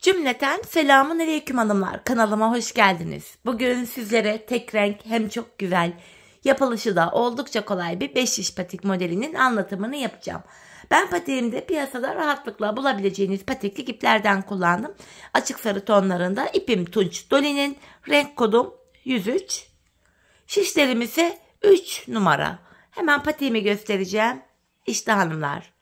Cümleten selamun aleyküm hanımlar. Kanalıma hoş geldiniz. Bugün sizlere tek renk hem çok güzel, yapılışı da oldukça kolay bir 5 şiş patik modelinin anlatımını yapacağım. Ben patiğimde piyasada rahatlıkla bulabileceğiniz patikli iplerden kullandım. Açık sarı tonlarında ipim Tunç Doli'nin, renk kodum 103. Şişlerim ise 3 numara. Hemen patiğimi göstereceğim. İşte hanımlar.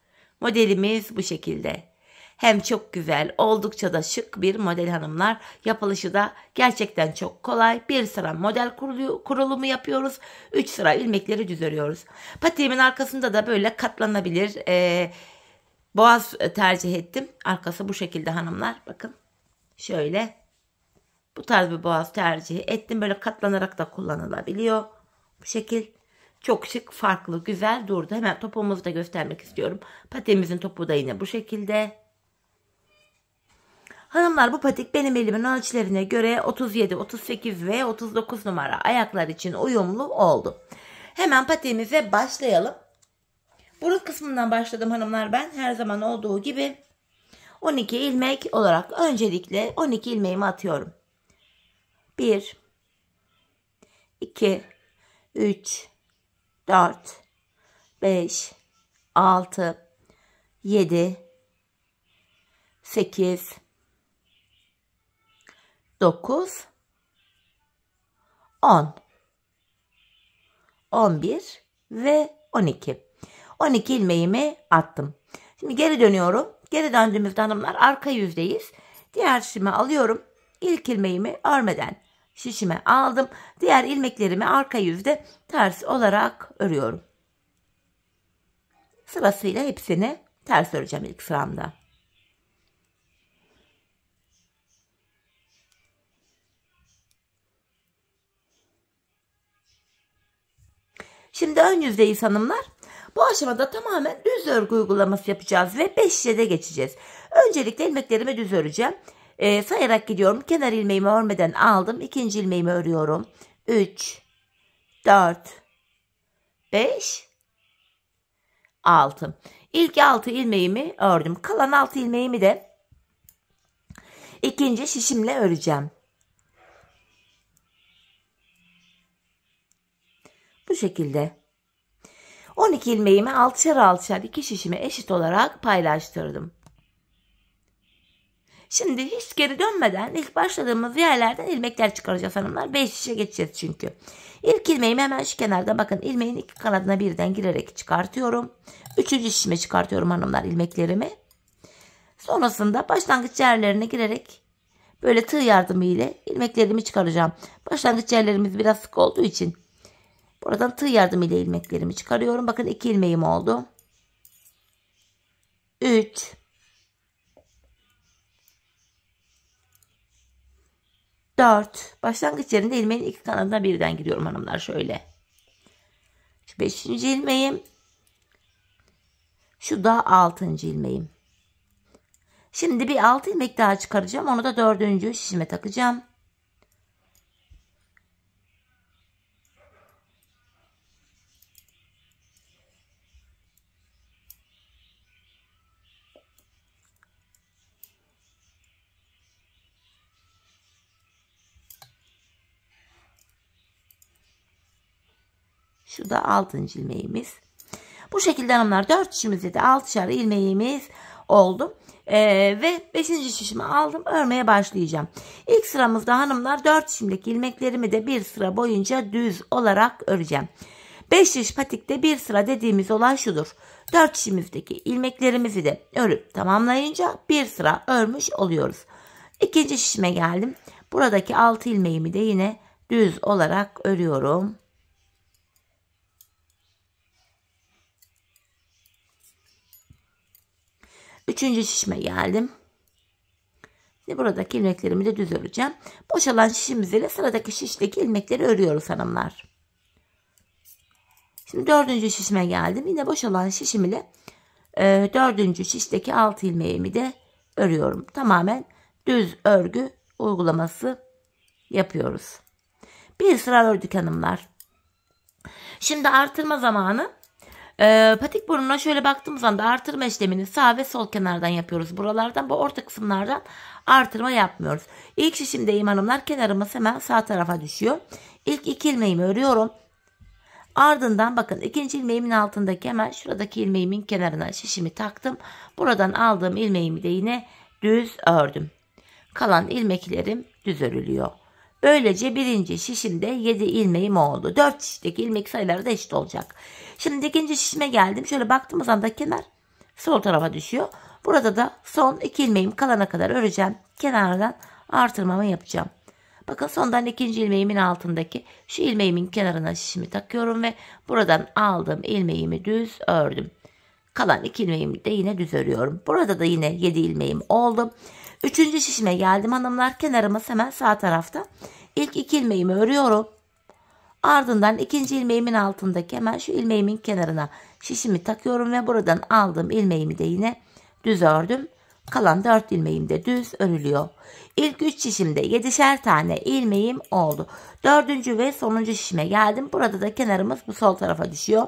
Modelimiz bu şekilde hem çok güzel, oldukça da şık bir model hanımlar. Yapılışı da gerçekten çok kolay. Bir sıra model kurulu, kurulumu yapıyoruz. Üç sıra ilmekleri düz örüyoruz. Patiğimin arkasında da böyle katlanabilir e, boğaz tercih ettim. Arkası bu şekilde hanımlar. Bakın şöyle bu tarz bir boğaz tercihi ettim. Böyle katlanarak da kullanılabiliyor. Bu şekil çok şık, farklı, güzel durdu. Hemen topumuzu da göstermek istiyorum. Patemizin topu da yine bu şekilde. Hanımlar bu patik benim elimin ölçülerine göre 37, 38 ve 39 numara ayaklar için uyumlu oldu. Hemen patiğimize başlayalım. Burun kısmından başladım hanımlar ben. Her zaman olduğu gibi 12 ilmek olarak öncelikle 12 ilmeğimi atıyorum. 1 2 3 4 5 6 7 8 9 10 11 ve 12. 12 ilmeğimi attım. Şimdi geri dönüyorum. Geri döndüğümüzde hanımlar arka yüzdeyiz. Diğer şişimi alıyorum. İlk ilmeğimi örmeden şişime aldım. Diğer ilmeklerimi arka yüzde ters olarak örüyorum. Sırasıyla hepsini ters öreceğim ilk sıramda. Şimdi ön yüzeyiz hanımlar. Bu aşamada tamamen düz örgü uygulaması yapacağız ve 5 şişede geçeceğiz. Öncelikle ilmeklerimi düz öreceğim. E, sayarak gidiyorum. Kenar ilmeğimi örmeden aldım. İkinci ilmeğimi örüyorum. 3, 4, 5, 6. İlk 6 ilmeğimi ördüm. Kalan 6 ilmeğimi de ikinci şişimle öreceğim. Bu şekilde 12 ilmeğimi altışar altışar iki şişime eşit olarak paylaştırdım. Şimdi hiç geri dönmeden ilk başladığımız yerlerden ilmekler çıkaracağız hanımlar. 5 şişe geçeceğiz çünkü. İlk ilmeğimi hemen şu kenarda bakın ilmeğin iki kanadına birden girerek çıkartıyorum. Üçüncü şişime çıkartıyorum hanımlar ilmeklerimi. Sonrasında başlangıç yerlerine girerek böyle tığ yardımı ile ilmeklerimi çıkaracağım. Başlangıç yerlerimiz biraz sık olduğu için Buradan tığ yardımıyla ilmeklerimi çıkarıyorum. Bakın iki ilmeğim oldu. 3 4 başlangıç yerinde ilmeğin iki kanadına birden giriyorum hanımlar şöyle. 5. ilmeğim şu da 6. ilmeğim. Şimdi bir 6 ilmek daha çıkaracağım. Onu da 4. şişime takacağım. da 6. ilmeğimiz. Bu şekilde hanımlar 4 şişimizde de 6'şar ilmeğimiz oldu. Ee, ve 5. şişimi aldım örmeye başlayacağım. İlk sıramızda hanımlar 4 şişimdeki ilmeklerimi de bir sıra boyunca düz olarak öreceğim. 5 şiş patikte bir sıra dediğimiz olay şudur. 4 şişimizdeki ilmeklerimizi de örüp tamamlayınca bir sıra örmüş oluyoruz. İkinci şişime geldim. Buradaki 6 ilmeğimi de yine düz olarak örüyorum. Üçüncü şişime geldim. Şimdi buradaki ilmeklerimi de düz öreceğim. Boşalan şişimiz ile sıradaki şişteki ilmekleri örüyoruz hanımlar. Şimdi dördüncü şişime geldim. Yine boşalan şişim ile e, dördüncü şişteki altı ilmeğimi de örüyorum. Tamamen düz örgü uygulaması yapıyoruz. Bir sıra ördük hanımlar. Şimdi artırma zamanı. E, patik burnuna şöyle baktığımız anda artırma işlemini sağ ve sol kenardan yapıyoruz. Buralardan bu orta kısımlardan artırma yapmıyoruz. İlk şişimdeyim hanımlar kenarımız hemen sağ tarafa düşüyor. İlk iki ilmeğimi örüyorum. Ardından bakın ikinci ilmeğimin altındaki hemen şuradaki ilmeğimin kenarına şişimi taktım. Buradan aldığım ilmeğimi de yine düz ördüm. Kalan ilmeklerim düz örülüyor. Böylece birinci şişimde 7 ilmeğim oldu. 4 şişteki ilmek sayıları da eşit olacak. Şimdi ikinci şişime geldim. Şöyle baktığım zaman da kenar sol tarafa düşüyor. Burada da son 2 ilmeğim kalana kadar öreceğim. Kenardan artırmamı yapacağım. Bakın sondan ikinci ilmeğimin altındaki şu ilmeğimin kenarına şişimi takıyorum ve buradan aldığım ilmeğimi düz ördüm. Kalan iki ilmeğimi de yine düz örüyorum. Burada da yine 7 ilmeğim oldu. Üçüncü şişime geldim hanımlar. Kenarımız hemen sağ tarafta. İlk iki ilmeğimi örüyorum. Ardından ikinci ilmeğimin altındaki hemen şu ilmeğimin kenarına şişimi takıyorum ve buradan aldığım ilmeğimi de yine düz ördüm. Kalan dört ilmeğim de düz örülüyor. İlk üç şişimde 7'şer tane ilmeğim oldu. dördüncü ve sonuncu şişime geldim. Burada da kenarımız bu sol tarafa düşüyor.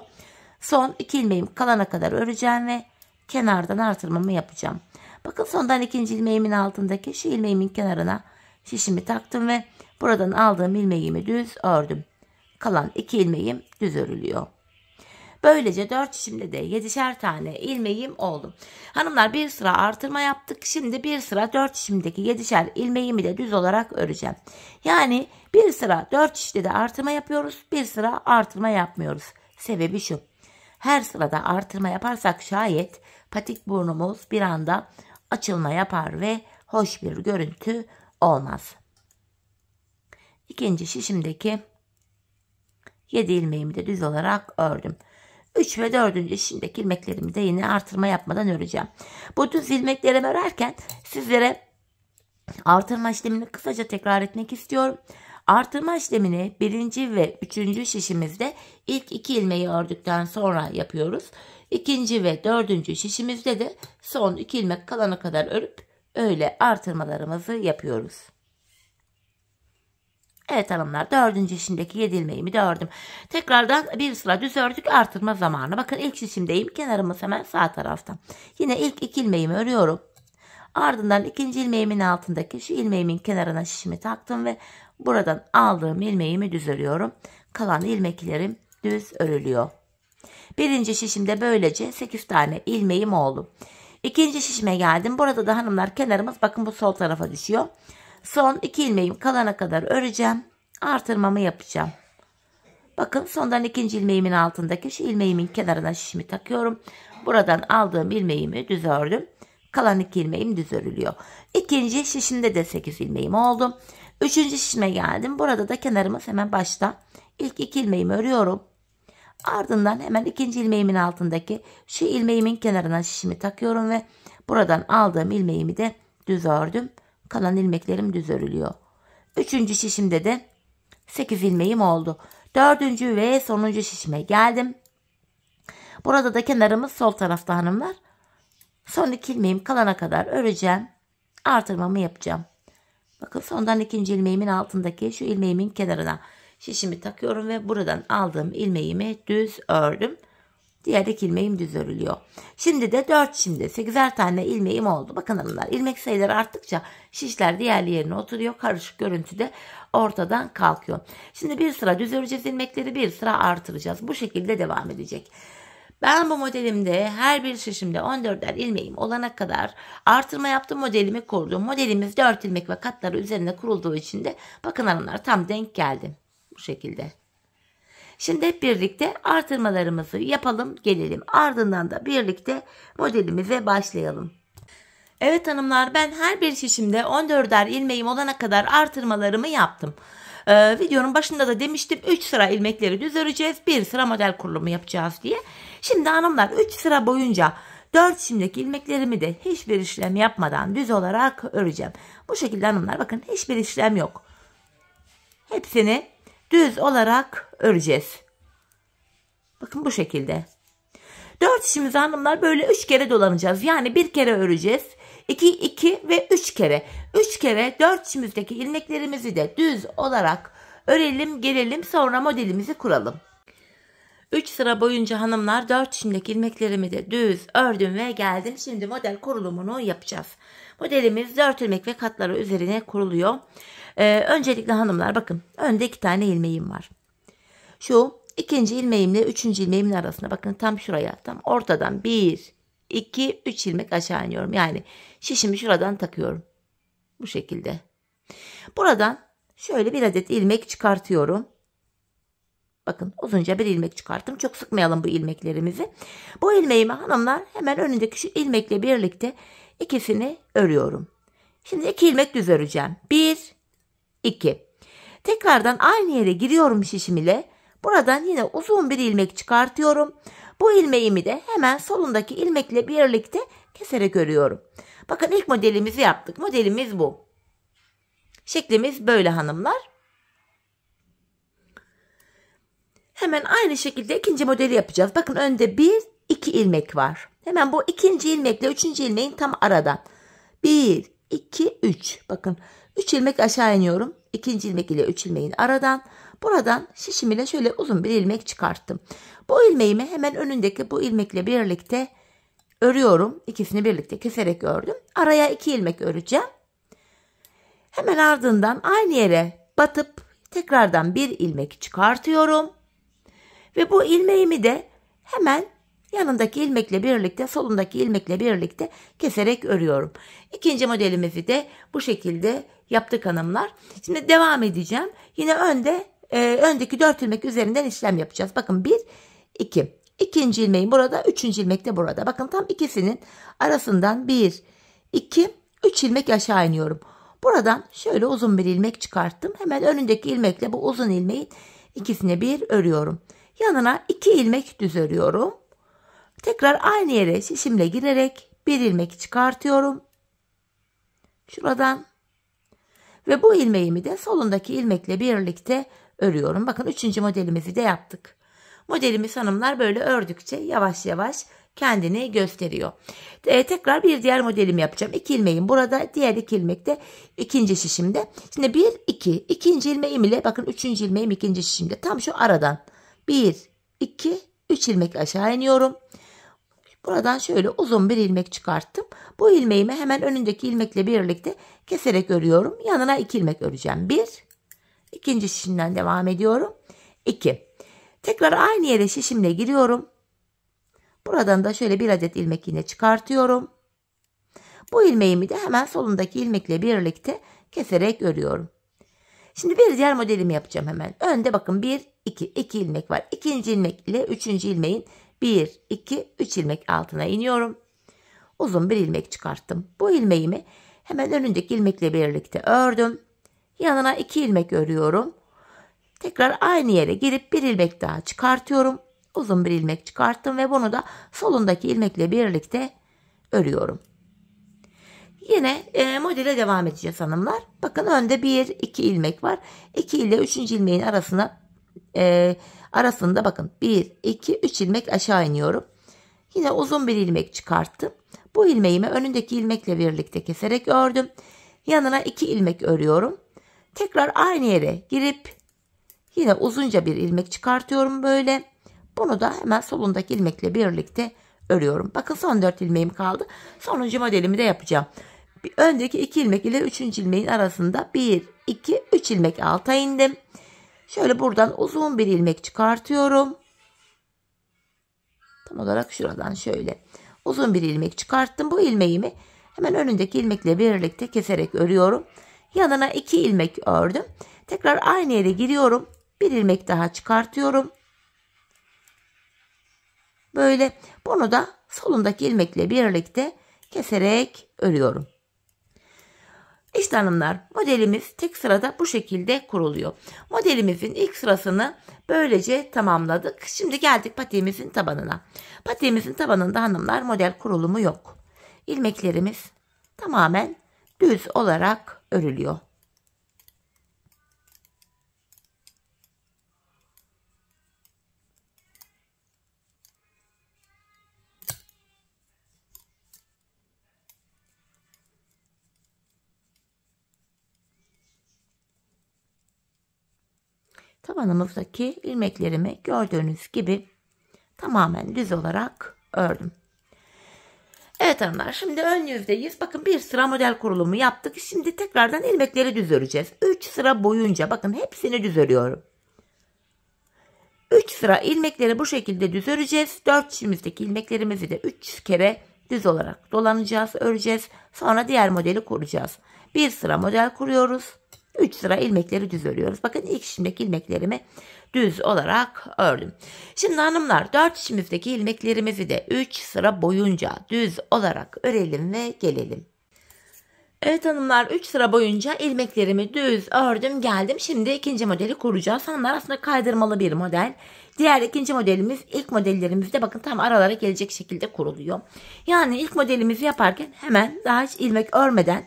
Son iki ilmeğim kalana kadar öreceğim ve kenardan artırmamı yapacağım. Bakın sondan ikinci ilmeğimin altındaki şu ilmeğimin kenarına şişimi taktım ve buradan aldığım ilmeğimi düz ördüm. Kalan iki ilmeğim düz örülüyor. Böylece 4 şişimde de 7'şer tane ilmeğim oldu. Hanımlar bir sıra artırma yaptık. Şimdi bir sıra 4 şişimdeki 7'şer ilmeğimi de düz olarak öreceğim. Yani bir sıra 4 şişte de artırma yapıyoruz. Bir sıra artırma yapmıyoruz. Sebebi şu. Her sırada artırma yaparsak şayet patik burnumuz bir anda açılma yapar ve hoş bir görüntü olmaz. İkinci şişimdeki 7 ilmeğimi de düz olarak ördüm. 3 ve 4. şişimdeki ilmeklerimi de yine artırma yapmadan öreceğim. Bu düz ilmeklerimi örerken sizlere artırma işlemini kısaca tekrar etmek istiyorum. Artırma işlemini birinci ve üçüncü şişimizde ilk iki ilmeği ördükten sonra yapıyoruz. İkinci ve dördüncü şişimizde de son iki ilmek kalana kadar örüp öyle artırmalarımızı yapıyoruz. Evet hanımlar dördüncü şişimdeki yedi ilmeğimi de ördüm. Tekrardan bir sıra düz ördük artırma zamanı. Bakın ilk şişimdeyim kenarımız hemen sağ taraftan. Yine ilk iki ilmeğimi örüyorum. Ardından ikinci ilmeğimin altındaki şu ilmeğimin kenarına şişimi taktım ve buradan aldığım ilmeğimi düz örüyorum. Kalan ilmeklerim düz örülüyor. Birinci şişimde böylece 8 tane ilmeğim oldu. İkinci şişime geldim. Burada da hanımlar kenarımız bakın bu sol tarafa düşüyor. Son 2 ilmeğim kalana kadar öreceğim. Artırmamı yapacağım. Bakın sondan ikinci ilmeğimin altındaki şu ilmeğimin kenarına şişimi takıyorum. Buradan aldığım ilmeğimi düz ördüm. Kalan iki ilmeğim düz örülüyor. İkinci şişimde de 8 ilmeğim oldu. Üçüncü şişime geldim. Burada da kenarımız hemen başta. İlk iki ilmeğimi örüyorum. Ardından hemen ikinci ilmeğimin altındaki şu ilmeğimin kenarına şişimi takıyorum ve buradan aldığım ilmeğimi de düz ördüm. Kalan ilmeklerim düz örülüyor. Üçüncü şişimde de 8 ilmeğim oldu. Dördüncü ve sonuncu şişime geldim. Burada da kenarımız sol tarafta hanımlar. Son iki ilmeğim kalana kadar öreceğim. Artırmamı yapacağım. Bakın sondan ikinci ilmeğimin altındaki şu ilmeğimin kenarına şişimi takıyorum ve buradan aldığım ilmeğimi düz ördüm. Diğer iki ilmeğim düz örülüyor. Şimdi de 4 şimdi 8'er tane ilmeğim oldu. Bakın hanımlar ilmek sayıları arttıkça şişler diğer yerine oturuyor. Karışık görüntüde ortadan kalkıyor. Şimdi bir sıra düz öreceğiz ilmekleri bir sıra artıracağız. Bu şekilde devam edecek. Ben bu modelimde her bir şişimde 14'er ilmeğim olana kadar artırma yaptım modelimi kurdum. Modelimiz 4 ilmek ve katları üzerine kurulduğu için de bakın hanımlar tam denk geldi bu şekilde. Şimdi hep birlikte artırmalarımızı yapalım gelelim. Ardından da birlikte modelimize başlayalım. Evet hanımlar ben her bir şişimde 14'er ilmeğim olana kadar artırmalarımı yaptım. Ee, videonun başında da demiştim 3 sıra ilmekleri düz öreceğiz. 1 sıra model kurulumu yapacağız diye. Şimdi hanımlar 3 sıra boyunca 4 şimdiki ilmeklerimi de hiçbir işlem yapmadan düz olarak öreceğim. Bu şekilde hanımlar bakın hiçbir işlem yok. Hepsini düz olarak öreceğiz. Bakın bu şekilde. 4 işimizi hanımlar böyle 3 kere dolanacağız. Yani bir kere öreceğiz. 2, 2 ve 3 kere. 3 kere 4 işimizdeki ilmeklerimizi de düz olarak örelim, gelelim sonra modelimizi kuralım. 3 sıra boyunca hanımlar 4 şimdiki ilmeklerimi de düz ördüm ve geldim. Şimdi model kurulumunu yapacağız. Modelimiz 4 ilmek ve katları üzerine kuruluyor. Ee, öncelikle hanımlar bakın önde iki tane ilmeğim var. Şu ikinci ilmeğimle üçüncü ilmeğimin arasında bakın tam şuraya tam ortadan bir, iki, üç ilmek aşağı iniyorum. Yani şişimi şuradan takıyorum. Bu şekilde. Buradan şöyle bir adet ilmek çıkartıyorum. Bakın uzunca bir ilmek çıkarttım. Çok sıkmayalım bu ilmeklerimizi. Bu ilmeğimi hanımlar hemen önündeki şu ilmekle birlikte ikisini örüyorum. Şimdi iki ilmek düz öreceğim. Bir, 2. Tekrardan aynı yere giriyorum şişim ile. Buradan yine uzun bir ilmek çıkartıyorum. Bu ilmeğimi de hemen solundaki ilmekle birlikte keserek örüyorum. Bakın ilk modelimizi yaptık. Modelimiz bu. Şeklimiz böyle hanımlar. Hemen aynı şekilde ikinci modeli yapacağız. Bakın önde bir, iki ilmek var. Hemen bu ikinci ilmekle üçüncü ilmeğin tam aradan. Bir, iki, üç. Bakın 3 ilmek aşağı iniyorum. 2 ilmek ile 3 ilmeğin aradan. Buradan şişim ile şöyle uzun bir ilmek çıkarttım. Bu ilmeğimi hemen önündeki bu ilmekle birlikte örüyorum. İkisini birlikte keserek ördüm. Araya 2 ilmek öreceğim. Hemen ardından aynı yere batıp tekrardan bir ilmek çıkartıyorum. Ve bu ilmeğimi de hemen yanındaki ilmekle birlikte solundaki ilmekle birlikte keserek örüyorum. İkinci modelimizi de bu şekilde yaptık hanımlar. Şimdi devam edeceğim. Yine önde e, öndeki dört ilmek üzerinden işlem yapacağız. Bakın bir, iki. İkinci ilmeğin burada, üçüncü ilmek de burada. Bakın tam ikisinin arasından bir, iki, üç ilmek aşağı iniyorum. Buradan şöyle uzun bir ilmek çıkarttım. Hemen önündeki ilmekle bu uzun ilmeğin ikisine bir örüyorum. Yanına iki ilmek düz örüyorum. Tekrar aynı yere şişimle girerek bir ilmek çıkartıyorum. Şuradan ve bu ilmeğimi de solundaki ilmekle birlikte örüyorum. Bakın üçüncü modelimizi de yaptık. Modelimiz hanımlar böyle ördükçe yavaş yavaş kendini gösteriyor. E, tekrar bir diğer modelimi yapacağım. İki ilmeğim burada, diğer iki ilmek de ikinci şişimde. Şimdi bir, iki, ikinci ilmeğim ile bakın üçüncü ilmeğim ikinci şişimde. Tam şu aradan bir, iki, üç ilmek aşağı iniyorum. Buradan şöyle uzun bir ilmek çıkarttım. Bu ilmeğimi hemen önündeki ilmekle birlikte keserek örüyorum. Yanına iki ilmek öreceğim. Bir, ikinci şişimden devam ediyorum. İki, tekrar aynı yere şişimle giriyorum. Buradan da şöyle bir adet ilmek yine çıkartıyorum. Bu ilmeğimi de hemen solundaki ilmekle birlikte keserek örüyorum. Şimdi bir diğer modelimi yapacağım hemen. Önde bakın 1, 2, 2 ilmek var. İkinci ilmek ile üçüncü ilmeğin 1, 2, 3 ilmek altına iniyorum. Uzun bir ilmek çıkarttım. Bu ilmeğimi hemen önündeki ilmekle birlikte ördüm. Yanına 2 ilmek örüyorum. Tekrar aynı yere girip bir ilmek daha çıkartıyorum. Uzun bir ilmek çıkarttım ve bunu da solundaki ilmekle birlikte örüyorum. Yine e, modele devam edeceğiz hanımlar. Bakın önde 1 2 ilmek var. 2 ile 3. ilmeğin arasına e, arasında bakın 1, 2, 3 ilmek aşağı iniyorum. Yine uzun bir ilmek çıkarttım. Bu ilmeğimi önündeki ilmekle birlikte keserek ördüm. Yanına 2 ilmek örüyorum. Tekrar aynı yere girip yine uzunca bir ilmek çıkartıyorum böyle. Bunu da hemen solundaki ilmekle birlikte örüyorum. Bakın son 4 ilmeğim kaldı. Sonuncu modelimi de yapacağım. Bir öndeki 2 ilmek ile 3. ilmeğin arasında 1, 2, 3 ilmek alta indim. Şöyle buradan uzun bir ilmek çıkartıyorum. Tam olarak şuradan şöyle uzun bir ilmek çıkarttım. Bu ilmeğimi hemen önündeki ilmekle birlikte keserek örüyorum. Yanına iki ilmek ördüm. Tekrar aynı yere giriyorum. Bir ilmek daha çıkartıyorum. Böyle bunu da solundaki ilmekle birlikte keserek örüyorum. İşte hanımlar modelimiz tek sırada bu şekilde kuruluyor. Modelimizin ilk sırasını böylece tamamladık. Şimdi geldik patiğimizin tabanına. Patiğimizin tabanında hanımlar model kurulumu yok. İlmeklerimiz tamamen düz olarak örülüyor. Tavanımızdaki ilmeklerimi gördüğünüz gibi tamamen düz olarak ördüm. Evet hanımlar şimdi ön yüzdeyiz. Bakın bir sıra model kurulumu yaptık. Şimdi tekrardan ilmekleri düz öreceğiz. 3 sıra boyunca bakın hepsini düz örüyorum. 3 sıra ilmekleri bu şekilde düz öreceğiz. 4 çizimizdeki ilmeklerimizi de 3 kere düz olarak dolanacağız, öreceğiz. Sonra diğer modeli kuracağız. Bir sıra model kuruyoruz. 3 sıra ilmekleri düz örüyoruz. Bakın ilk şimdiki ilmeklerimi düz olarak ördüm. Şimdi hanımlar 4 şimdikteki ilmeklerimizi de 3 sıra boyunca düz olarak örelim ve gelelim. Evet hanımlar 3 sıra boyunca ilmeklerimi düz ördüm geldim. Şimdi ikinci modeli kuracağız. Hanımlar aslında kaydırmalı bir model. Diğer ikinci modelimiz ilk modellerimizde bakın tam aralara gelecek şekilde kuruluyor. Yani ilk modelimizi yaparken hemen daha hiç ilmek örmeden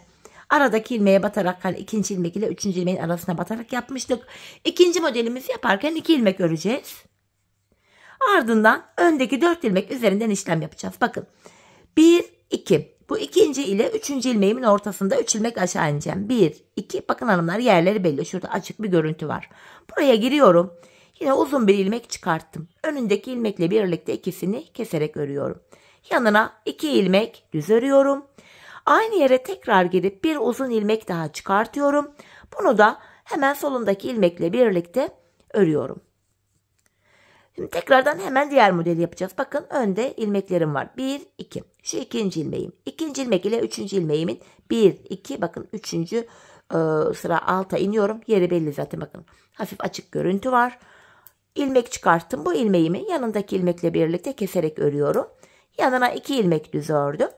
Aradaki ilmeğe batarak hani ikinci ilmek ile üçüncü ilmeğin arasına batarak yapmıştık. İkinci modelimizi yaparken iki ilmek öreceğiz. Ardından öndeki dört ilmek üzerinden işlem yapacağız. Bakın. Bir, iki. Bu ikinci ile üçüncü ilmeğimin ortasında üç ilmek aşağı ineceğim. Bir, iki. Bakın hanımlar yerleri belli. Şurada açık bir görüntü var. Buraya giriyorum. Yine uzun bir ilmek çıkarttım. Önündeki ilmekle birlikte ikisini keserek örüyorum. Yanına iki ilmek düz örüyorum. Aynı yere tekrar gelip bir uzun ilmek daha çıkartıyorum. Bunu da hemen solundaki ilmekle birlikte örüyorum. Şimdi tekrardan hemen diğer modeli yapacağız. Bakın önde ilmeklerim var. 1, 2. Şu ikinci ilmeğim. İkinci ilmek ile üçüncü ilmeğimin 1, 2. Bakın üçüncü e, sıra alta iniyorum. Yeri belli zaten bakın. Hafif açık görüntü var. İlmek çıkarttım. Bu ilmeğimi yanındaki ilmekle birlikte keserek örüyorum. Yanına iki ilmek düz ördüm.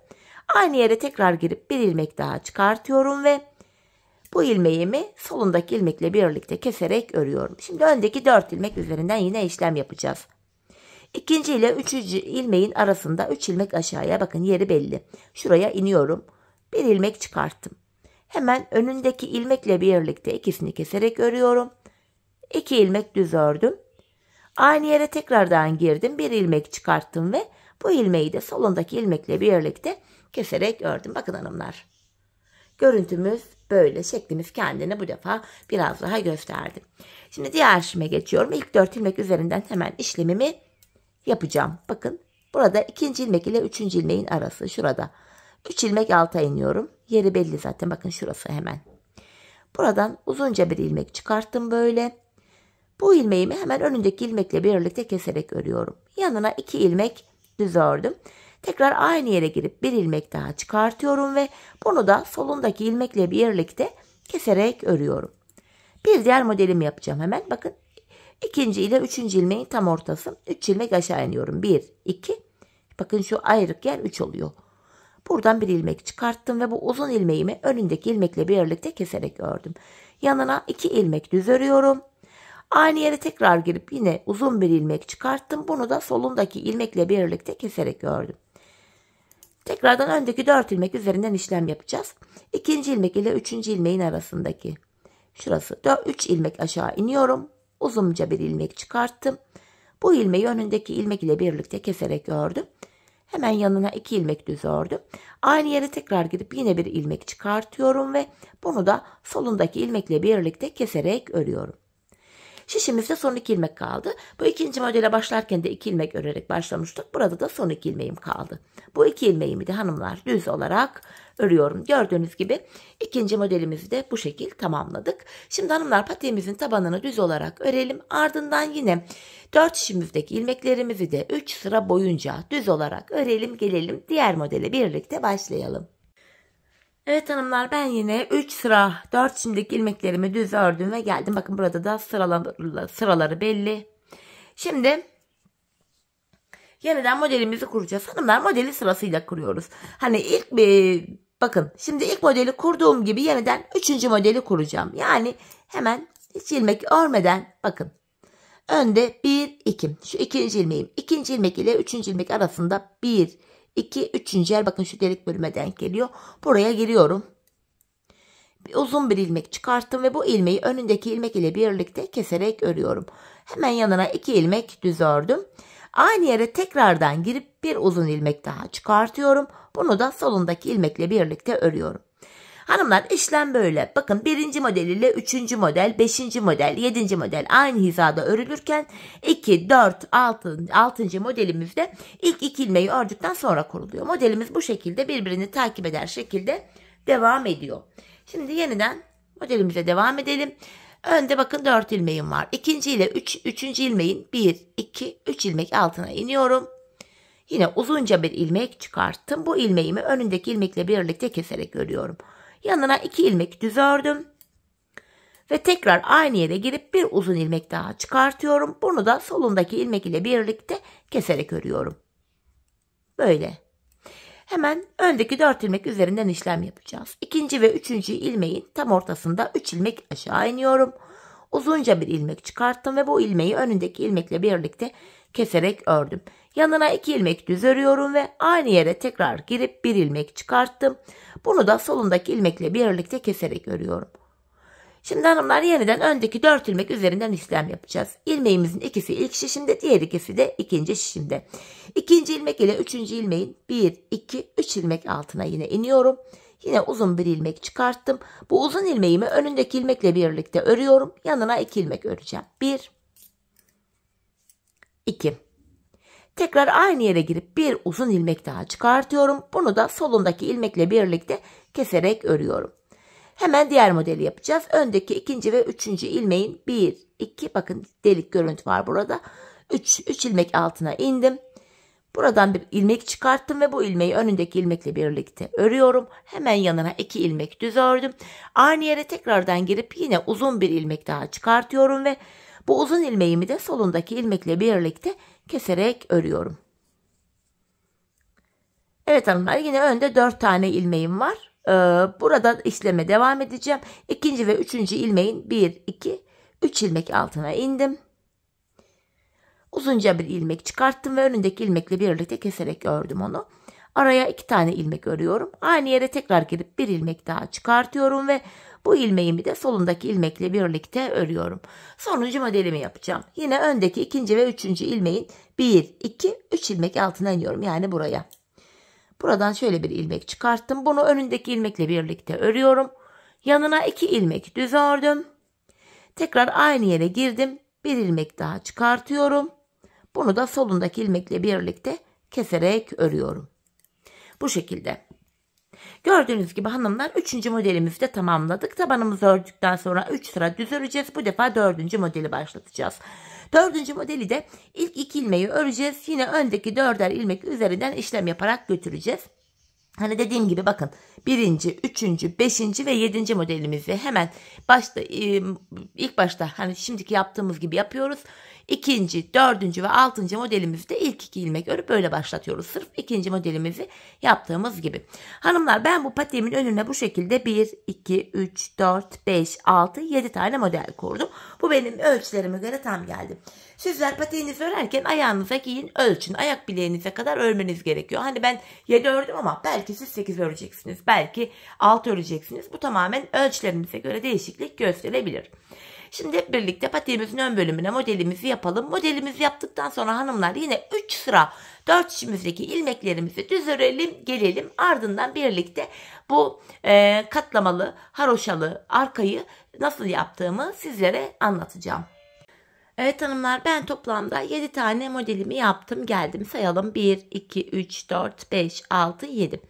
Aynı yere tekrar girip bir ilmek daha çıkartıyorum ve bu ilmeğimi solundaki ilmekle birlikte keserek örüyorum. Şimdi öndeki 4 ilmek üzerinden yine işlem yapacağız. İkinci ile üçüncü ilmeğin arasında 3 ilmek aşağıya bakın yeri belli. Şuraya iniyorum. Bir ilmek çıkarttım. Hemen önündeki ilmekle birlikte ikisini keserek örüyorum. 2 ilmek düz ördüm. Aynı yere tekrardan girdim. Bir ilmek çıkarttım ve bu ilmeği de solundaki ilmekle birlikte keserek ördüm. Bakın hanımlar. Görüntümüz böyle. Şeklimiz kendini bu defa biraz daha gösterdi. Şimdi diğer işime geçiyorum. İlk 4 ilmek üzerinden hemen işlemimi yapacağım. Bakın burada ikinci ilmek ile üçüncü ilmeğin arası şurada. 3 ilmek alta iniyorum. Yeri belli zaten. Bakın şurası hemen. Buradan uzunca bir ilmek çıkarttım böyle. Bu ilmeğimi hemen önündeki ilmekle birlikte keserek örüyorum. Yanına 2 ilmek düz ördüm. Tekrar aynı yere girip bir ilmek daha çıkartıyorum ve bunu da solundaki ilmekle birlikte keserek örüyorum. Bir diğer modelimi yapacağım hemen. Bakın ikinci ile üçüncü ilmeğin tam ortası. Üç ilmek aşağı iniyorum. Bir, iki. Bakın şu ayrık yer üç oluyor. Buradan bir ilmek çıkarttım ve bu uzun ilmeğimi önündeki ilmekle birlikte keserek ördüm. Yanına iki ilmek düz örüyorum. Aynı yere tekrar girip yine uzun bir ilmek çıkarttım. Bunu da solundaki ilmekle birlikte keserek ördüm. Tekrardan öndeki 4 ilmek üzerinden işlem yapacağız. İkinci ilmek ile üçüncü ilmeğin arasındaki şurası 3 ilmek aşağı iniyorum. Uzunca bir ilmek çıkarttım. Bu ilmeği önündeki ilmek ile birlikte keserek ördüm. Hemen yanına 2 ilmek düz ördüm. Aynı yere tekrar gidip yine bir ilmek çıkartıyorum ve bunu da solundaki ilmekle birlikte keserek örüyorum. Şişimizde son iki ilmek kaldı. Bu ikinci modele başlarken de iki ilmek örerek başlamıştık. Burada da son iki ilmeğim kaldı. Bu iki ilmeğimi de hanımlar düz olarak örüyorum. Gördüğünüz gibi ikinci modelimizi de bu şekil tamamladık. Şimdi hanımlar patiğimizin tabanını düz olarak örelim. Ardından yine 4 şişimizdeki ilmeklerimizi de 3 sıra boyunca düz olarak örelim gelelim. Diğer modele birlikte başlayalım. Evet hanımlar ben yine 3 sıra 4 şimdilik ilmeklerimi düz ördüm ve geldim. Bakın burada da sıraları, sıraları belli. Şimdi yeniden modelimizi kuracağız. Hanımlar modeli sırasıyla kuruyoruz. Hani ilk bir bakın şimdi ilk modeli kurduğum gibi yeniden 3. modeli kuracağım. Yani hemen hiç ilmek örmeden bakın. Önde 1 2. Şu ikinci ilmeğim. ikinci ilmek ile üçüncü ilmek arasında 1 2, 3. yer bakın şu delik bölüme denk geliyor. Buraya giriyorum. Bir uzun bir ilmek çıkarttım ve bu ilmeği önündeki ilmek ile birlikte keserek örüyorum. Hemen yanına 2 ilmek düz ördüm. Aynı yere tekrardan girip bir uzun ilmek daha çıkartıyorum. Bunu da solundaki ilmekle birlikte örüyorum. Hanımlar işlem böyle. Bakın birinci model ile üçüncü model, beşinci model, yedinci model aynı hizada örülürken 2, 4, 6, 6. modelimizde ilk iki ilmeği ördükten sonra kuruluyor. Modelimiz bu şekilde birbirini takip eder şekilde devam ediyor. Şimdi yeniden modelimize devam edelim. Önde bakın 4 ilmeğim var. İkinci ile 3. Üç, üçüncü ilmeğin 1, 2, 3 ilmek altına iniyorum. Yine uzunca bir ilmek çıkarttım. Bu ilmeğimi önündeki ilmekle birlikte keserek örüyorum. Yanına iki ilmek düz ördüm. Ve tekrar aynı yere girip bir uzun ilmek daha çıkartıyorum. Bunu da solundaki ilmek ile birlikte keserek örüyorum. Böyle. Hemen öndeki 4 ilmek üzerinden işlem yapacağız. İkinci ve üçüncü ilmeğin tam ortasında 3 ilmek aşağı iniyorum. Uzunca bir ilmek çıkarttım ve bu ilmeği önündeki ilmekle birlikte keserek ördüm. Yanına iki ilmek düz örüyorum ve aynı yere tekrar girip bir ilmek çıkarttım. Bunu da solundaki ilmekle birlikte keserek örüyorum. Şimdi hanımlar yeniden öndeki dört ilmek üzerinden işlem yapacağız. İlmeğimizin ikisi ilk şişimde, diğer ikisi de ikinci şişimde. İkinci ilmek ile üçüncü ilmeğin bir, iki, üç ilmek altına yine iniyorum. Yine uzun bir ilmek çıkarttım. Bu uzun ilmeğimi önündeki ilmekle birlikte örüyorum. Yanına iki ilmek öreceğim. Bir, iki. Tekrar aynı yere girip bir uzun ilmek daha çıkartıyorum. Bunu da solundaki ilmekle birlikte keserek örüyorum. Hemen diğer modeli yapacağız. Öndeki ikinci ve üçüncü ilmeğin bir, iki bakın delik görüntü var burada. Üç, üç ilmek altına indim. Buradan bir ilmek çıkarttım ve bu ilmeği önündeki ilmekle birlikte örüyorum. Hemen yanına iki ilmek düz ördüm. Aynı yere tekrardan girip yine uzun bir ilmek daha çıkartıyorum ve bu uzun ilmeğimi de solundaki ilmekle birlikte keserek örüyorum. Evet hanımlar yine önde 4 tane ilmeğim var. Ee, burada işleme devam edeceğim. İkinci ve üçüncü ilmeğin 1, 2, 3 ilmek altına indim. Uzunca bir ilmek çıkarttım ve önündeki ilmekle birlikte keserek ördüm onu. Araya iki tane ilmek örüyorum. Aynı yere tekrar girip bir ilmek daha çıkartıyorum ve bu ilmeğimi de solundaki ilmekle birlikte örüyorum. Sonuncu modelimi yapacağım. Yine öndeki ikinci ve üçüncü ilmeğin 1, 2, 3 ilmek altına iniyorum. Yani buraya. Buradan şöyle bir ilmek çıkarttım. Bunu önündeki ilmekle birlikte örüyorum. Yanına 2 ilmek düz ördüm. Tekrar aynı yere girdim. Bir ilmek daha çıkartıyorum. Bunu da solundaki ilmekle birlikte keserek örüyorum. Bu şekilde. Gördüğünüz gibi hanımlar 3. modelimizi de tamamladık. Tabanımızı ördükten sonra 3 sıra düz öreceğiz. Bu defa 4. modeli başlatacağız. 4. modeli de ilk 2 ilmeği öreceğiz. Yine öndeki 4'er ilmek üzerinden işlem yaparak götüreceğiz. Hani dediğim gibi bakın 1. 3. 5. ve 7. modelimizi hemen başta e, ilk başta hani şimdiki yaptığımız gibi yapıyoruz ikinci, dördüncü ve altıncı modelimizde ilk iki ilmek örüp böyle başlatıyoruz. Sırf ikinci modelimizi yaptığımız gibi. Hanımlar ben bu patiğimin önüne bu şekilde 1, 2, 3, 4, 5, 6, 7 tane model kurdum. Bu benim ölçülerime göre tam geldi. Sizler patiğinizi örerken ayağınıza giyin ölçün. Ayak bileğinize kadar örmeniz gerekiyor. Hani ben 7 ördüm ama belki siz 8 öreceksiniz. Belki 6 öreceksiniz. Bu tamamen ölçülerinize göre değişiklik gösterebilir. Şimdi hep birlikte patiğimizin ön bölümüne modelimizi yapalım. Modelimizi yaptıktan sonra hanımlar yine 3 sıra 4 içimizdeki ilmeklerimizi düz örelim gelelim. Ardından birlikte bu e, katlamalı haroşalı arkayı nasıl yaptığımı sizlere anlatacağım. Evet hanımlar ben toplamda 7 tane modelimi yaptım geldim sayalım 1, 2, 3, 4, 5, 6, 7.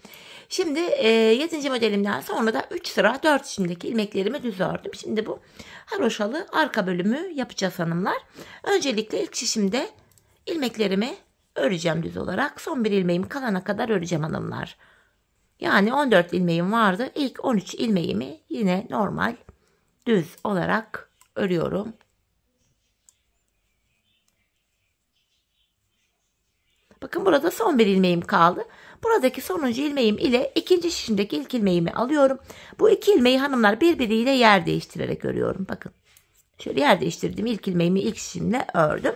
Şimdi e, 7. modelimden sonra da 3 sıra 4 içindeki ilmeklerimi düz ördüm. Şimdi bu haroşalı arka bölümü yapacağız hanımlar. Öncelikle ilk şişimde ilmeklerimi öreceğim düz olarak. Son bir ilmeğim kalana kadar öreceğim hanımlar. Yani 14 ilmeğim vardı. İlk 13 ilmeğimi yine normal düz olarak örüyorum. Bakın burada son bir ilmeğim kaldı. Buradaki sonuncu ilmeğim ile ikinci şişimdeki ilk ilmeğimi alıyorum. Bu iki ilmeği hanımlar birbiriyle yer değiştirerek örüyorum. Bakın. Şöyle yer değiştirdim. İlk ilmeğimi ilk şişimle ördüm.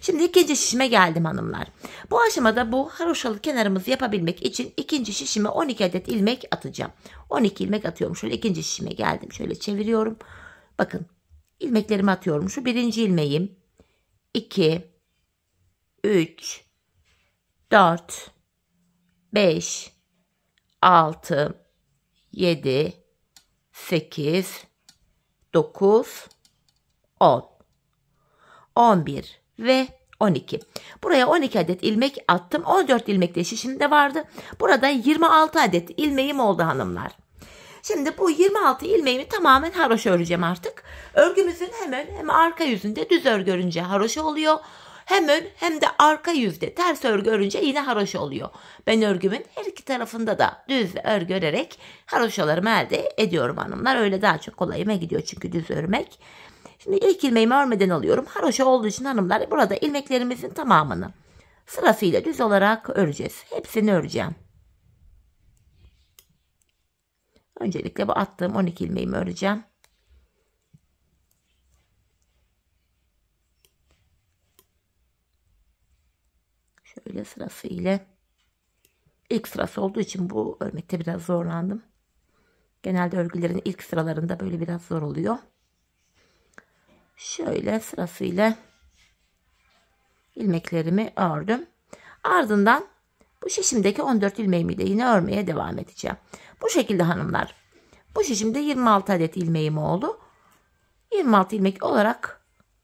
Şimdi ikinci şişime geldim hanımlar. Bu aşamada bu haroşalı kenarımızı yapabilmek için ikinci şişime 12 adet ilmek atacağım. 12 ilmek atıyorum. Şöyle ikinci şişime geldim. Şöyle çeviriyorum. Bakın ilmeklerimi atıyorum. Şu birinci ilmeğim. 2 3 4 5, 6, 7, 8, 9, 10, 11 ve 12. Buraya 12 adet ilmek attım. 14 ilmek de şişimde vardı. Burada 26 adet ilmeğim oldu hanımlar. Şimdi bu 26 ilmeğimi tamamen haroşa öreceğim artık. Örgümüzün hemen hem arka yüzünde düz örgü örünce haroşa oluyor. Hem ön hem de arka yüzde ters örgü örünce yine haroş oluyor. Ben örgümün her iki tarafında da düz örgü örerek haroşalarımı elde ediyorum hanımlar. Öyle daha çok kolayıma gidiyor çünkü düz örmek. Şimdi ilk ilmeğimi örmeden alıyorum. Haroşa olduğu için hanımlar burada ilmeklerimizin tamamını sırasıyla düz olarak öreceğiz. Hepsini öreceğim. Öncelikle bu attığım 12 ilmeğimi öreceğim. Şöyle sırası ile ilk sırası olduğu için bu örmekte biraz zorlandım. Genelde örgülerin ilk sıralarında böyle biraz zor oluyor. Şöyle sırasıyla ilmeklerimi ördüm. Ardından bu şişimdeki 14 ilmeğimi de yine örmeye devam edeceğim. Bu şekilde hanımlar. Bu şişimde 26 adet ilmeğim oldu. 26 ilmek olarak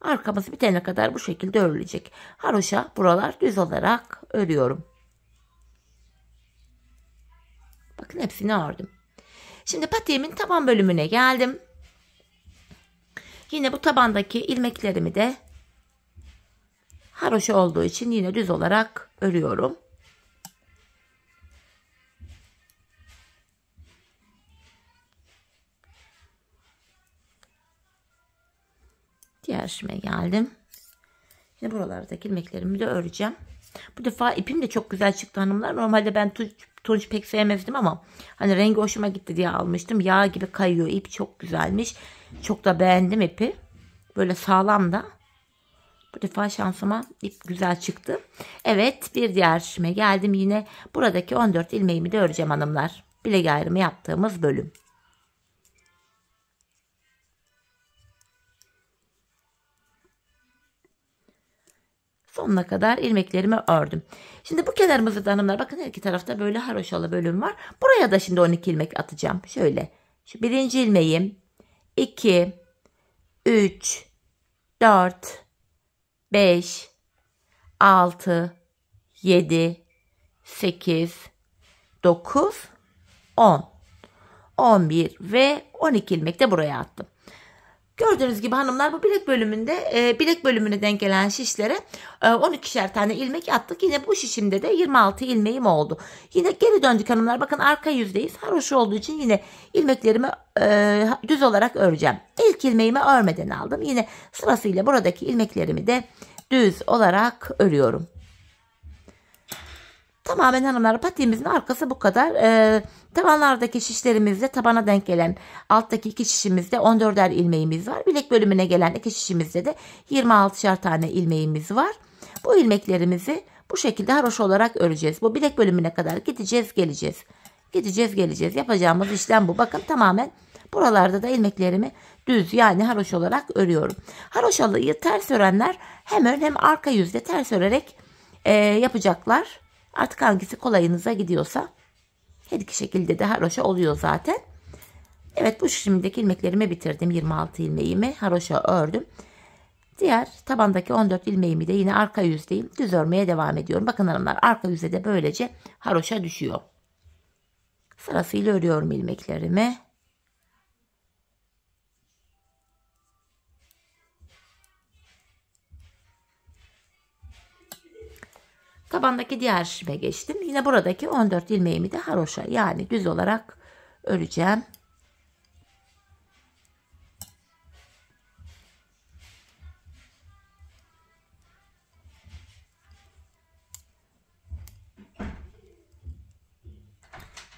Arkamız bitene kadar bu şekilde örülecek. Haroşa buralar düz olarak örüyorum. Bakın hepsini ördüm. Şimdi patiğimin taban bölümüne geldim. Yine bu tabandaki ilmeklerimi de haroşa olduğu için yine düz olarak örüyorum. diğer işime geldim. Şimdi buralardaki ilmeklerimi de öreceğim. Bu defa ipim de çok güzel çıktı hanımlar. Normalde ben tunç, pek sevmezdim ama hani rengi hoşuma gitti diye almıştım. Yağ gibi kayıyor. ip çok güzelmiş. Çok da beğendim ipi. Böyle sağlam da. Bu defa şansıma ip güzel çıktı. Evet bir diğer şişime geldim. Yine buradaki 14 ilmeğimi de öreceğim hanımlar. Bilek ayrımı yaptığımız bölüm. sonuna kadar ilmeklerimi ördüm. Şimdi bu kenarımızı da hanımlar bakın her iki tarafta böyle haroşalı bölüm var. Buraya da şimdi 12 ilmek atacağım. Şöyle şu birinci ilmeğim 2 3 4 5 6 7 8 9 10 11 ve 12 ilmek de buraya attım. Gördüğünüz gibi hanımlar bu bilek bölümünde e, bilek bölümüne denk gelen şişlere e, 12'şer tane ilmek attık. Yine bu şişimde de 26 ilmeğim oldu. Yine geri döndük hanımlar. Bakın arka yüzdeyiz. Haroşu olduğu için yine ilmeklerimi e, düz olarak öreceğim. İlk ilmeğimi örmeden aldım. Yine sırasıyla buradaki ilmeklerimi de düz olarak örüyorum. Tamamen hanımlar patiğimizin arkası bu kadar. Ee, Tavanlardaki şişlerimizde tabana denk gelen alttaki iki şişimizde 14'er ilmeğimiz var. Bilek bölümüne gelen iki şişimizde de 26'şer tane ilmeğimiz var. Bu ilmeklerimizi bu şekilde haroşa olarak öreceğiz. Bu bilek bölümüne kadar gideceğiz geleceğiz. Gideceğiz geleceğiz. Yapacağımız işlem bu. Bakın tamamen buralarda da ilmeklerimi düz yani haroş olarak örüyorum. Haroşalıyı ters örenler hem ön hem arka yüzde ters örerek e, yapacaklar. Artık hangisi kolayınıza gidiyorsa. Her iki şekilde de haroşa oluyor zaten. Evet bu şimdiki ilmeklerimi bitirdim. 26 ilmeğimi haroşa ördüm. Diğer tabandaki 14 ilmeğimi de yine arka yüzdeyim. Düz örmeye devam ediyorum. Bakın hanımlar arka yüzde de böylece haroşa düşüyor. Sırasıyla örüyorum ilmeklerimi. Tabandaki diğer şişime geçtim. Yine buradaki 14 ilmeğimi de haroşa yani düz olarak öreceğim.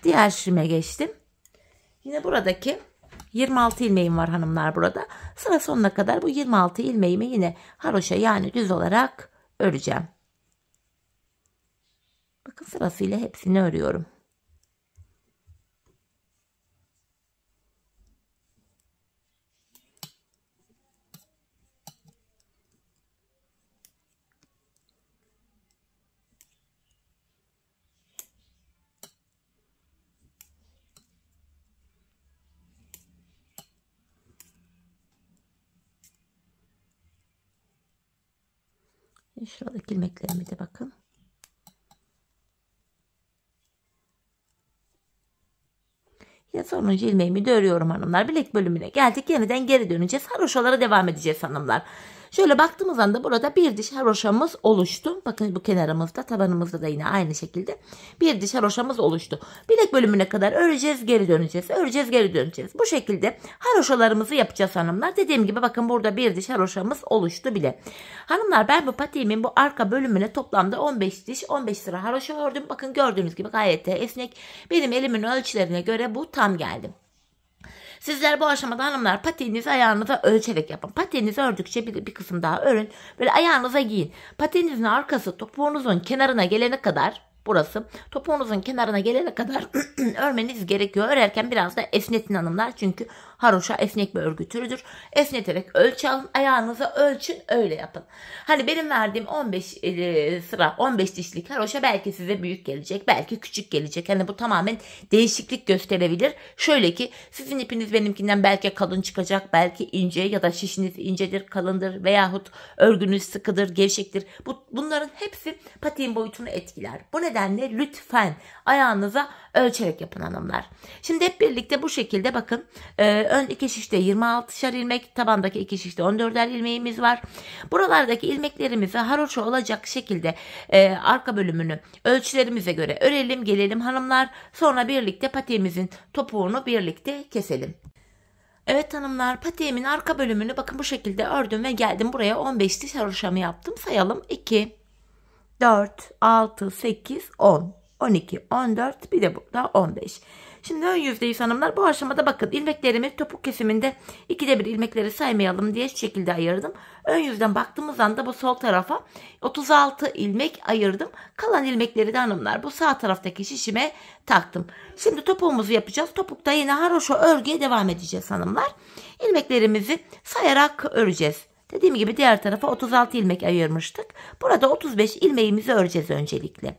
Diğer şişime geçtim. Yine buradaki 26 ilmeğim var hanımlar burada. Sıra sonuna kadar bu 26 ilmeğimi yine haroşa yani düz olarak öreceğim. Bakın sırasıyla hepsini örüyorum. Şuradaki ilmeklerimi de bakın. Ya sonuncu ilmeğimi de örüyorum hanımlar. Bilek bölümüne geldik. Yeniden geri döneceğiz. Haroşalara devam edeceğiz hanımlar. Şöyle baktığımız anda burada bir diş haroşamız oluştu. Bakın bu kenarımızda tabanımızda da yine aynı şekilde bir diş haroşamız oluştu. Bilek bölümüne kadar öreceğiz geri döneceğiz. Öreceğiz geri döneceğiz. Bu şekilde haroşalarımızı yapacağız hanımlar. Dediğim gibi bakın burada bir diş haroşamız oluştu bile. Hanımlar ben bu patiğimin bu arka bölümüne toplamda 15 diş 15 sıra haroşa ördüm. Bakın gördüğünüz gibi gayet esnek. Benim elimin ölçülerine göre bu tam geldi. Sizler bu aşamada hanımlar pateninizi ayağınıza ölçerek yapın. Patiğinizi ördükçe bir, bir kısım daha örün. Böyle ayağınıza giyin. Patiğinizin arkası topuğunuzun kenarına gelene kadar burası. Topuğunuzun kenarına gelene kadar örmeniz gerekiyor. Örerken biraz da esnetin hanımlar. Çünkü haroşa esnek bir örgü türüdür. Efneterek ölçü alın, ayağınıza ölçün öyle yapın. Hani benim verdiğim 15 e, sıra 15 dişlik haroşa belki size büyük gelecek, belki küçük gelecek. Hani bu tamamen değişiklik gösterebilir. Şöyle ki sizin ipiniz benimkinden belki kalın çıkacak, belki ince ya da şişiniz incedir, kalındır veyahut örgünüz sıkıdır, gevşektir. Bu, bunların hepsi patiğin boyutunu etkiler. Bu nedenle lütfen ayağınıza ölçerek yapın hanımlar. Şimdi hep birlikte bu şekilde bakın e, ön iki şişte 26'şar ilmek tabandaki iki şişte 14'er ilmeğimiz var. Buralardaki ilmeklerimizi haroşa olacak şekilde e, arka bölümünü ölçülerimize göre örelim gelelim hanımlar. Sonra birlikte patiğimizin topuğunu birlikte keselim. Evet hanımlar patiğimin arka bölümünü bakın bu şekilde ördüm ve geldim buraya 15 diş haroşamı yaptım sayalım 2 4 6 8 10 12, 14 bir de burada 15. Şimdi ön yüzdeyiz hanımlar. Bu aşamada bakın ilmeklerimi topuk kesiminde ikide bir ilmekleri saymayalım diye şu şekilde ayırdım. Ön yüzden baktığımız anda bu sol tarafa 36 ilmek ayırdım. Kalan ilmekleri de hanımlar bu sağ taraftaki şişime taktım. Şimdi topuğumuzu yapacağız. Topukta yine haroşa örgüye devam edeceğiz hanımlar. İlmeklerimizi sayarak öreceğiz. Dediğim gibi diğer tarafa 36 ilmek ayırmıştık. Burada 35 ilmeğimizi öreceğiz öncelikle.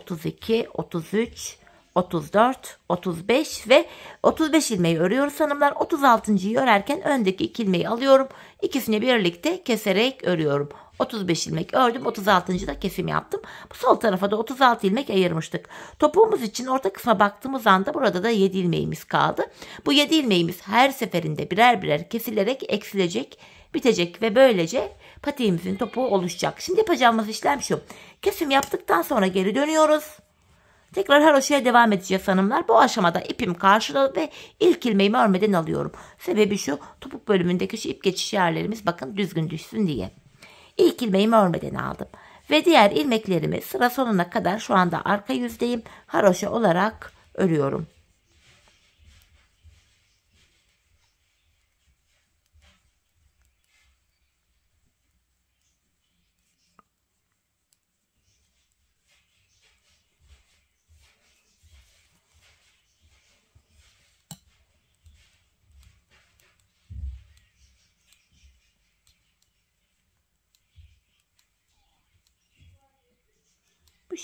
32, 33, 34, 35 ve 35 ilmeği örüyoruz hanımlar. 36.yı örerken öndeki iki ilmeği alıyorum. İkisini birlikte keserek örüyorum. 35 ilmek ördüm. 36. da kesim yaptım. Bu sol tarafa da 36 ilmek ayırmıştık. Topuğumuz için orta kısma baktığımız anda burada da 7 ilmeğimiz kaldı. Bu 7 ilmeğimiz her seferinde birer birer kesilerek eksilecek, bitecek ve böylece patiğimizin topu oluşacak. Şimdi yapacağımız işlem şu. Kesim yaptıktan sonra geri dönüyoruz. Tekrar haroşaya devam edeceğiz hanımlar. Bu aşamada ipim karşıda ve ilk ilmeğimi örmeden alıyorum. Sebebi şu topuk bölümündeki şu ip geçiş yerlerimiz bakın düzgün düşsün diye. İlk ilmeğimi örmeden aldım. Ve diğer ilmeklerimi sıra sonuna kadar şu anda arka yüzdeyim. Haroşa olarak örüyorum.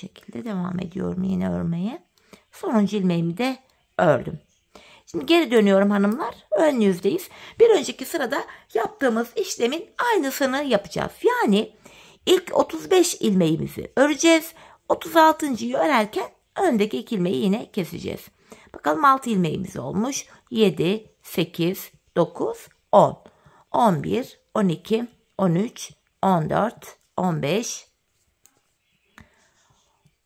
şekilde devam ediyorum yine örmeye. Sonuncu ilmeğimi de ördüm. Şimdi geri dönüyorum hanımlar. Ön yüzdeyiz. Bir önceki sırada yaptığımız işlemin aynısını yapacağız. Yani ilk 35 ilmeğimizi öreceğiz. 36.yı örerken öndeki iki ilmeği yine keseceğiz. Bakalım 6 ilmeğimiz olmuş. 7, 8, 9, 10, 11, 12, 13, 14, 15,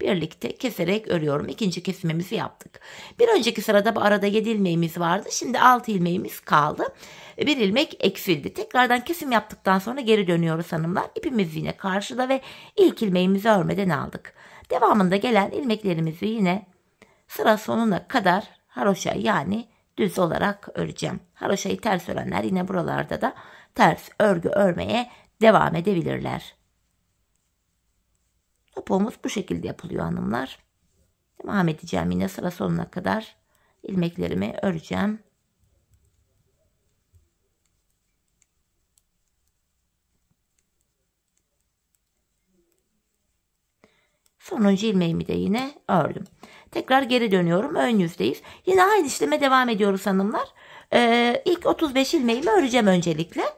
birlikte keserek örüyorum. İkinci kesimimizi yaptık. Bir önceki sırada bu arada 7 ilmeğimiz vardı. Şimdi 6 ilmeğimiz kaldı. Bir ilmek eksildi. Tekrardan kesim yaptıktan sonra geri dönüyoruz hanımlar. İpimiz yine karşıda ve ilk ilmeğimizi örmeden aldık. Devamında gelen ilmeklerimizi yine sıra sonuna kadar haroşa yani düz olarak öreceğim. Haroşayı ters örenler yine buralarda da ters örgü örmeye devam edebilirler. Topuğumuz bu şekilde yapılıyor hanımlar. Devam edeceğim yine sıra sonuna kadar ilmeklerimi öreceğim. Sonuncu ilmeğimi de yine ördüm. Tekrar geri dönüyorum. Ön yüzdeyiz. Yine aynı işleme devam ediyoruz hanımlar. Ee, ilk 35 ilmeğimi öreceğim öncelikle.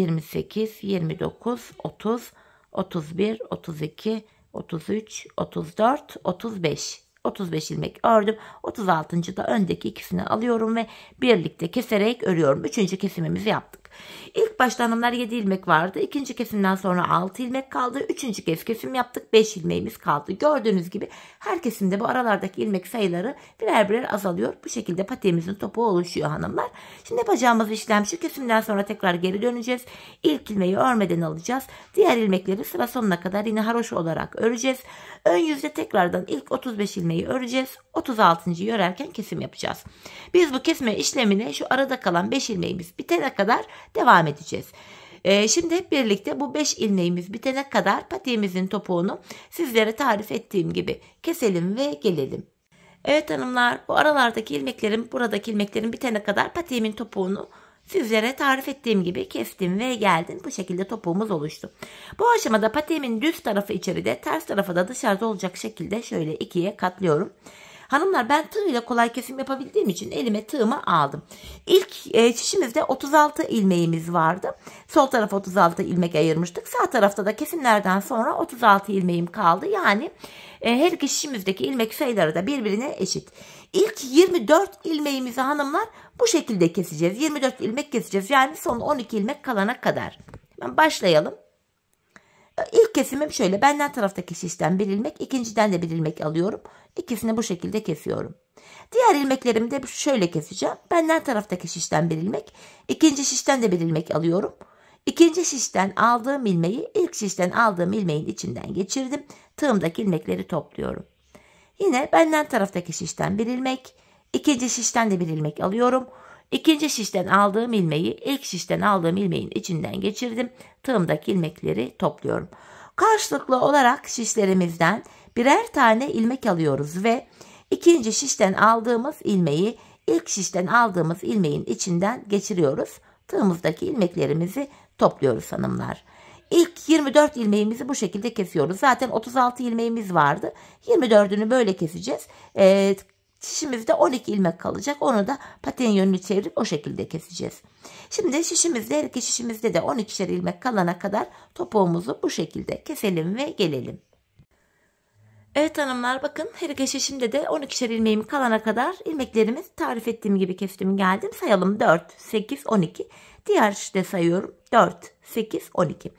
28, 29, 30, 31, 32, 33, 34, 35. 35 ilmek ördüm. 36. da öndeki ikisini alıyorum ve birlikte keserek örüyorum. Üçüncü kesimimizi yaptık. İlk başta hanımlar 7 ilmek vardı. İkinci kesimden sonra 6 ilmek kaldı. Üçüncü kez kesim yaptık. 5 ilmeğimiz kaldı. Gördüğünüz gibi her kesimde bu aralardaki ilmek sayıları birer birer azalıyor. Bu şekilde patiğimizin topu oluşuyor hanımlar. Şimdi yapacağımız işlem şu kesimden sonra tekrar geri döneceğiz. İlk ilmeği örmeden alacağız. Diğer ilmekleri sıra sonuna kadar yine haroş olarak öreceğiz. Ön yüzde tekrardan ilk 35 ilmeği öreceğiz. 36. örerken kesim yapacağız. Biz bu kesme işlemini şu arada kalan 5 ilmeğimiz bitene kadar devam edeceğiz. E, şimdi hep birlikte bu 5 ilmeğimiz bitene kadar patiğimizin topuğunu sizlere tarif ettiğim gibi keselim ve gelelim. Evet hanımlar bu aralardaki ilmeklerin, buradaki ilmeklerin bitene kadar patiğimin topuğunu sizlere tarif ettiğim gibi kestim ve geldim. Bu şekilde topuğumuz oluştu. Bu aşamada patiğimin düz tarafı içeride ters tarafı da dışarıda olacak şekilde şöyle ikiye katlıyorum. Hanımlar ben tığ ile kolay kesim yapabildiğim için elime tığımı aldım. İlk e, şişimizde 36 ilmeğimiz vardı. Sol tarafa 36 ilmek ayırmıştık. Sağ tarafta da kesimlerden sonra 36 ilmeğim kaldı. Yani e, her iki şişimizdeki ilmek sayıları da birbirine eşit. İlk 24 ilmeğimizi hanımlar bu şekilde keseceğiz. 24 ilmek keseceğiz. Yani son 12 ilmek kalana kadar. Hemen başlayalım. İlk kesimim şöyle. Benden taraftaki şişten bir ilmek, ikinciden de bir ilmek alıyorum. İkisini bu şekilde kesiyorum. Diğer ilmeklerimi de şöyle keseceğim. Benden taraftaki şişten bir ilmek, ikinci şişten de bir ilmek alıyorum. İkinci şişten aldığım ilmeği ilk şişten aldığım ilmeğin içinden geçirdim. Tığımdaki ilmekleri topluyorum. Yine benden taraftaki şişten bir ilmek, ikinci şişten de bir ilmek alıyorum. İkinci şişten aldığım ilmeği ilk şişten aldığım ilmeğin içinden geçirdim. Tığımdaki ilmekleri topluyorum. Karşılıklı olarak şişlerimizden birer tane ilmek alıyoruz ve ikinci şişten aldığımız ilmeği ilk şişten aldığımız ilmeğin içinden geçiriyoruz. Tığımızdaki ilmeklerimizi topluyoruz hanımlar. İlk 24 ilmeğimizi bu şekilde kesiyoruz. Zaten 36 ilmeğimiz vardı. 24'ünü böyle keseceğiz. E, Şişimizde 12 ilmek kalacak. Onu da paten yönünü çevirip o şekilde keseceğiz. Şimdi şişimizde her iki şişimizde de 12'şer ilmek kalana kadar topuğumuzu bu şekilde keselim ve gelelim. Evet hanımlar bakın her iki şişimde de 12'şer ilmeğim kalana kadar ilmeklerimiz tarif ettiğim gibi kestim geldim. Sayalım 4, 8, 12. Diğer şişte sayıyorum 4, 8, 12.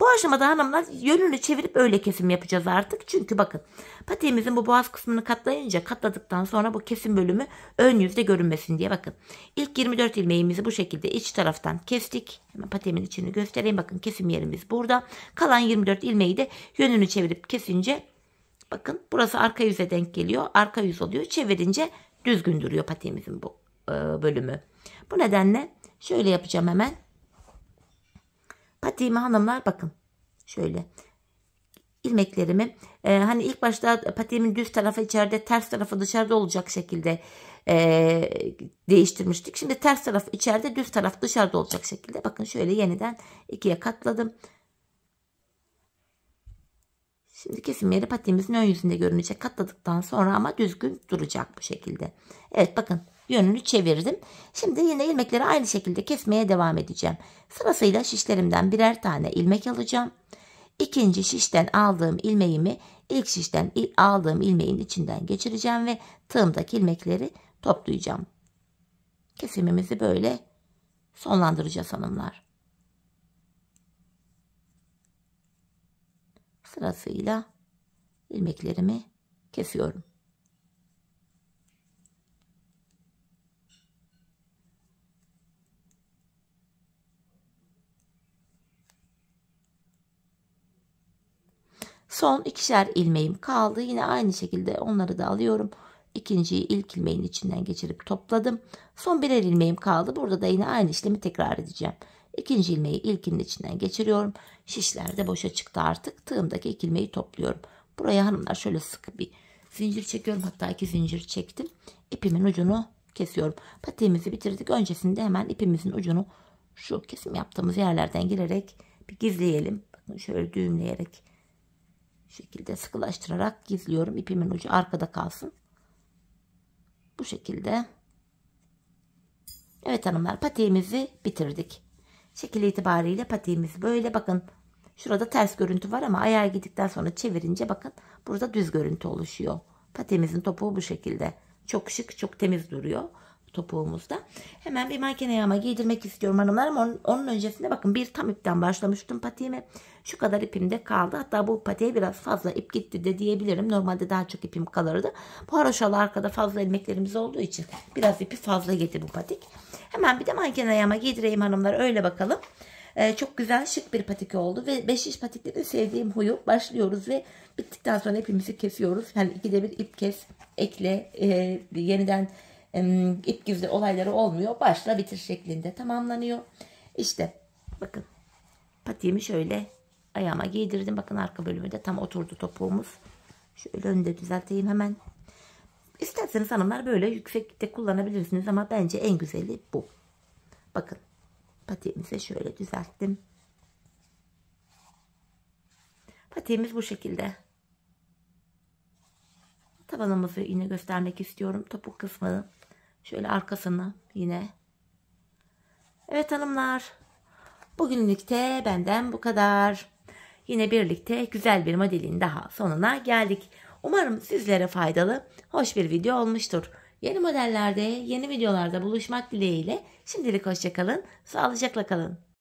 Bu aşamada hanımlar yönünü çevirip öyle kesim yapacağız artık. Çünkü bakın patiğimizin bu boğaz kısmını katlayınca katladıktan sonra bu kesim bölümü ön yüzde görünmesin diye bakın. İlk 24 ilmeğimizi bu şekilde iç taraftan kestik. Hemen patiğimin içini göstereyim. Bakın kesim yerimiz burada. Kalan 24 ilmeği de yönünü çevirip kesince bakın burası arka yüze denk geliyor. Arka yüz oluyor. Çevirince düzgün duruyor patiğimizin bu e, bölümü. Bu nedenle şöyle yapacağım hemen. Patiğimi hanımlar bakın. Şöyle ilmeklerimi e, hani ilk başta patiğimin düz tarafı içeride ters tarafı dışarıda olacak şekilde e, değiştirmiştik. Şimdi ters taraf içeride düz taraf dışarıda olacak şekilde bakın şöyle yeniden ikiye katladım. Şimdi kesim yeri patiğimizin ön yüzünde görünecek. Katladıktan sonra ama düzgün duracak bu şekilde. Evet bakın yönünü çevirdim. Şimdi yine ilmekleri aynı şekilde kesmeye devam edeceğim. Sırasıyla şişlerimden birer tane ilmek alacağım. İkinci şişten aldığım ilmeğimi ilk şişten aldığım ilmeğin içinden geçireceğim ve tığımdaki ilmekleri toplayacağım. Kesimimizi böyle sonlandıracağız hanımlar. Sırasıyla ilmeklerimi kesiyorum. Son ikişer ilmeğim kaldı. Yine aynı şekilde onları da alıyorum. İkinciyi ilk ilmeğin içinden geçirip topladım. Son birer ilmeğim kaldı. Burada da yine aynı işlemi tekrar edeceğim. İkinci ilmeği ilkinin içinden geçiriyorum. Şişler de boşa çıktı artık. Tığımdaki iki ilmeği topluyorum. Buraya hanımlar şöyle sık bir zincir çekiyorum. Hatta iki zincir çektim. İpimin ucunu kesiyorum. Patiğimizi bitirdik. Öncesinde hemen ipimizin ucunu şu kesim yaptığımız yerlerden girerek bir gizleyelim. Bakın şöyle düğümleyerek şekilde sıkılaştırarak gizliyorum. İpimin ucu arkada kalsın. Bu şekilde. Evet hanımlar patiğimizi bitirdik. Şekil itibariyle patiğimiz böyle. Bakın şurada ters görüntü var ama ayağa gittikten sonra çevirince bakın burada düz görüntü oluşuyor. Patiğimizin topuğu bu şekilde. Çok şık, çok temiz duruyor topuğumuzda. Hemen bir makine yağma giydirmek istiyorum hanımlarım. Onun, onun öncesinde bakın bir tam ipten başlamıştım patiğime. Şu kadar ipimde kaldı. Hatta bu patiğe biraz fazla ip gitti de diyebilirim. Normalde daha çok ipim kalırdı. Bu haroşalı arkada fazla ilmeklerimiz olduğu için biraz ipi fazla gitti bu patik. Hemen bir de makine yağma giydireyim hanımlar. Öyle bakalım. Ee, çok güzel şık bir patik oldu ve 5 iş patikte sevdiğim huyu başlıyoruz ve bittikten sonra ipimizi kesiyoruz. Yani ikide bir ip kes, ekle, e, yeniden ip güzle olayları olmuyor. Başla bitir şeklinde tamamlanıyor. İşte bakın patiğimi şöyle ayağıma giydirdim. Bakın arka bölümü de tam oturdu topuğumuz. Şöyle önde düzelteyim hemen. İsterseniz hanımlar böyle yüksekte kullanabilirsiniz ama bence en güzeli bu. Bakın patiğimizi şöyle düzelttim. Patiğimiz bu şekilde. Tabanımızı yine göstermek istiyorum. Topuk kısmını Şöyle arkasını yine. Evet hanımlar. Bugünlükte benden bu kadar. Yine birlikte güzel bir modelin daha sonuna geldik. Umarım sizlere faydalı, hoş bir video olmuştur. Yeni modellerde, yeni videolarda buluşmak dileğiyle şimdilik hoşçakalın, sağlıcakla kalın.